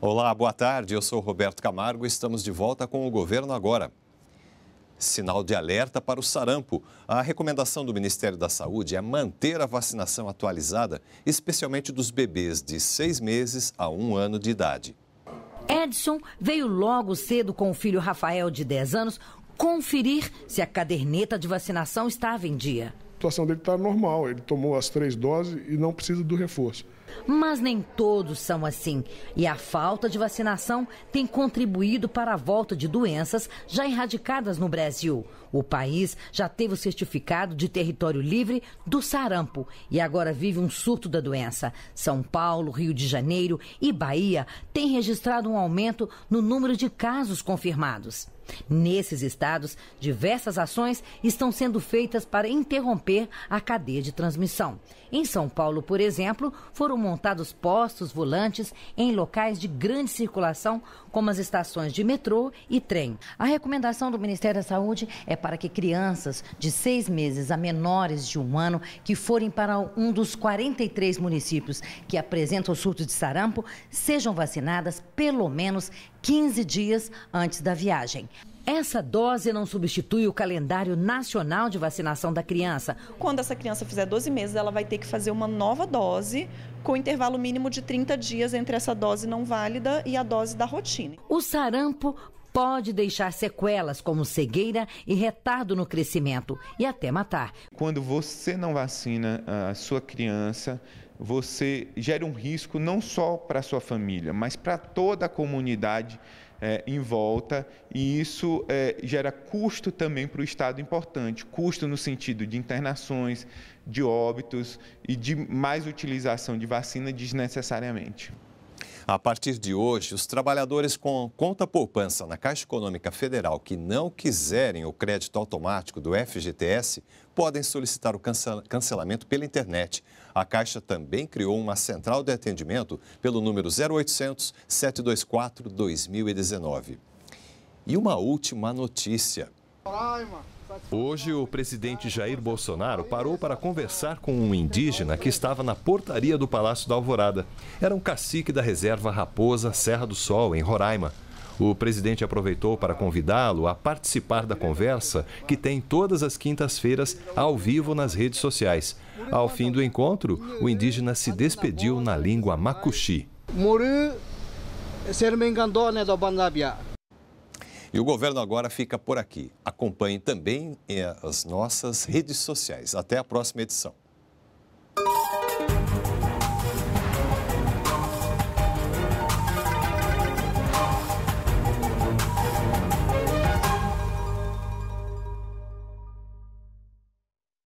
Olá, boa tarde. Eu sou Roberto Camargo e estamos de volta com o Governo Agora. Sinal de alerta para o sarampo. A recomendação do Ministério da Saúde é manter a vacinação atualizada, especialmente dos bebês de seis meses a um ano de idade. Edson veio logo cedo com o filho Rafael, de 10 anos, conferir se a caderneta de vacinação estava em dia situação dele está normal. Ele tomou as três doses e não precisa do reforço. Mas nem todos são assim. E a falta de vacinação tem contribuído para a volta de doenças já erradicadas no Brasil. O país já teve o certificado de território livre do sarampo e agora vive um surto da doença. São Paulo, Rio de Janeiro e Bahia têm registrado um aumento no número de casos confirmados. Nesses estados, diversas ações estão sendo feitas para interromper a cadeia de transmissão. Em São Paulo, por exemplo, foram montados postos volantes em locais de grande circulação, como as estações de metrô e trem. A recomendação do Ministério da Saúde é para que crianças de seis meses a menores de um ano que forem para um dos 43 municípios que apresentam o surto de sarampo sejam vacinadas pelo menos 15 dias antes da viagem. Essa dose não substitui o calendário nacional de vacinação da criança. Quando essa criança fizer 12 meses, ela vai ter que fazer uma nova dose com intervalo mínimo de 30 dias entre essa dose não válida e a dose da rotina. O sarampo pode deixar sequelas como cegueira e retardo no crescimento e até matar. Quando você não vacina ah, a sua criança, você gera um risco não só para a sua família, mas para toda a comunidade é, em volta, e isso é, gera custo também para o Estado importante custo no sentido de internações, de óbitos e de mais utilização de vacina desnecessariamente. A partir de hoje, os trabalhadores com conta poupança na Caixa Econômica Federal que não quiserem o crédito automático do FGTS podem solicitar o cancelamento pela internet. A Caixa também criou uma central de atendimento pelo número 0800 724 2019. E uma última notícia. Hoje, o presidente Jair Bolsonaro parou para conversar com um indígena que estava na portaria do Palácio da Alvorada. Era um cacique da reserva Raposa Serra do Sol, em Roraima. O presidente aproveitou para convidá-lo a participar da conversa que tem todas as quintas-feiras ao vivo nas redes sociais. Ao fim do encontro, o indígena se despediu na língua macuxi. Muru, ser do e o governo agora fica por aqui. Acompanhe também eh, as nossas redes sociais. Até a próxima edição.